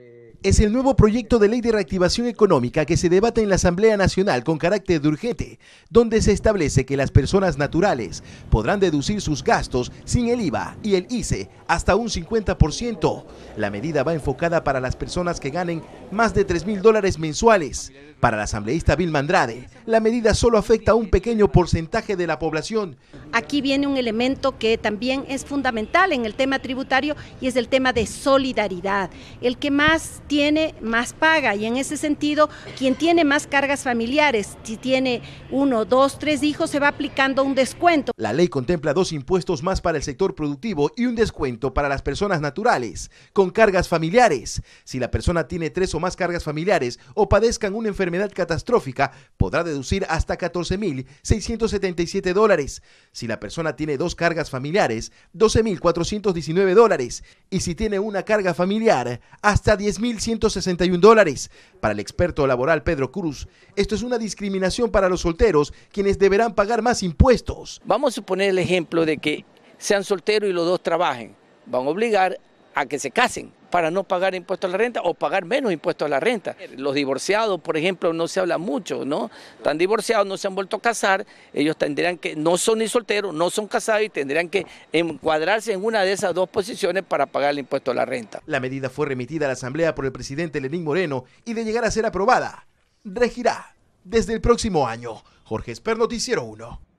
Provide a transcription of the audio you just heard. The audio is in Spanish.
eh, es el nuevo proyecto de ley de reactivación económica que se debate en la Asamblea Nacional con carácter de urgente, donde se establece que las personas naturales podrán deducir sus gastos sin el IVA y el ICE hasta un 50%. La medida va enfocada para las personas que ganen más de 3 mil dólares mensuales. Para la asambleísta Bill Mandrade, la medida solo afecta a un pequeño porcentaje de la población. Aquí viene un elemento que también es fundamental en el tema tributario y es el tema de solidaridad. El que más tiene más paga y en ese sentido quien tiene más cargas familiares, si tiene uno, dos, tres hijos, se va aplicando un descuento. La ley contempla dos impuestos más para el sector productivo y un descuento para las personas naturales con cargas familiares. Si la persona tiene tres o más cargas familiares o padezcan una enfermedad catastrófica, podrá deducir hasta 14.677 dólares. Si la persona tiene dos cargas familiares, 12.419 dólares. Y si tiene una carga familiar, hasta 10.000 1.161 dólares. Para el experto laboral Pedro Cruz, esto es una discriminación para los solteros, quienes deberán pagar más impuestos. Vamos a suponer el ejemplo de que sean solteros y los dos trabajen. Van a obligar a que se casen para no pagar impuestos a la renta o pagar menos impuestos a la renta. Los divorciados, por ejemplo, no se habla mucho, ¿no? Están divorciados, no se han vuelto a casar, ellos tendrían que, no son ni solteros, no son casados y tendrían que encuadrarse en una de esas dos posiciones para pagar el impuesto a la renta. La medida fue remitida a la Asamblea por el presidente Lenín Moreno y de llegar a ser aprobada, regirá desde el próximo año. Jorge Esper, Noticiero 1.